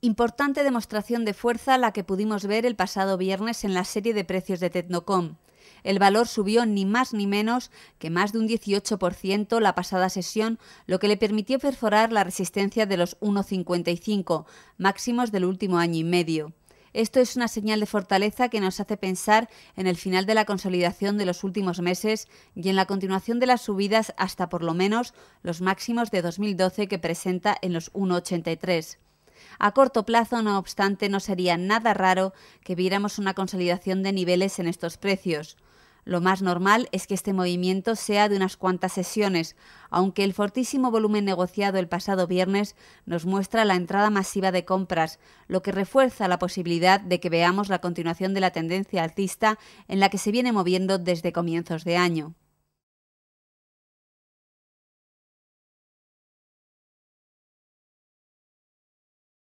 Importante demostración de fuerza la que pudimos ver el pasado viernes en la serie de precios de Tecnocom. El valor subió ni más ni menos que más de un 18% la pasada sesión, lo que le permitió perforar la resistencia de los 1,55, máximos del último año y medio. Esto es una señal de fortaleza que nos hace pensar en el final de la consolidación de los últimos meses y en la continuación de las subidas hasta por lo menos los máximos de 2012 que presenta en los 1,83. A corto plazo, no obstante, no sería nada raro que viéramos una consolidación de niveles en estos precios. Lo más normal es que este movimiento sea de unas cuantas sesiones, aunque el fortísimo volumen negociado el pasado viernes nos muestra la entrada masiva de compras, lo que refuerza la posibilidad de que veamos la continuación de la tendencia alcista en la que se viene moviendo desde comienzos de año.